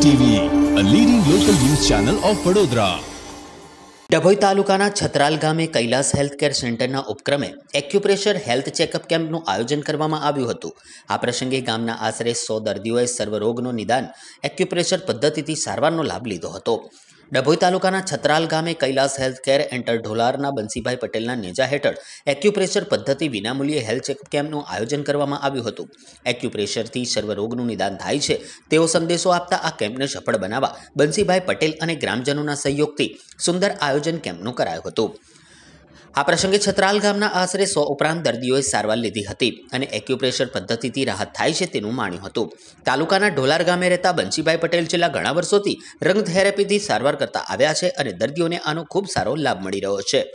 TV a leading local news channel of Vadodara Dabhoi તાલુકાના છત્રાલ ગામે Kailash healthcare સેન્ટરના ઉપક્રમે એક્યુપ્રેશર હેલ્થ ચેકઅપ કેમ્પનું આયોજન કરવામાં આવ્યું હતું આ પ્રસંગે ગામના આશરે સો દર્દીઓએ સર્વરોગનું નિદાન એક્યુપ્રેશર પદ્ધતિથી સારવારનો લાભ લીધો હતો ડભોઈ તાલુકાના છત્રાલ ગામે કૈલાસ હેલ્થ કેર એન્ટર ઢોલારના બંસીભાઈ પટેલના નેજા હેઠળ એક્યુપ્રેશર પદ્ધતિ વિનામૂલ્યે હેલ્થ ચેકઅપ કેમ્પનું આયોજન કરવામાં આવ્યું હતું એક્યુપ્રેશરથી સર્વરોગનું નિદાન થાય છે તેવો સંદેશો આપતા આ કેમ્પને સફળ બનાવવા બંસીભાઈ પટેલ અને ગ્રામજનોના સહયોગથી સુંદર આયોજન કેમ્પનું કરાયું હતું આ પ્રસંગે છત્રાલ ગામના આશરે સો ઉપરાંત દર્દીઓએ સારવાર લીધી હતી અને એક્યુપ્રેશર પદ્ધતિથી રાહત થાય છે તેનું માણ્યું હતું તાલુકાના ઢોલાર ગામે રહેતા બંસીભાઈ પટેલ છેલ્લા ઘણા વર્ષોથી રંગ થેરેપીથી સારવાર કરતા આવ્યા છે અને દર્દીઓને આનો ખૂબ સારો લાભ મળી રહ્યો છે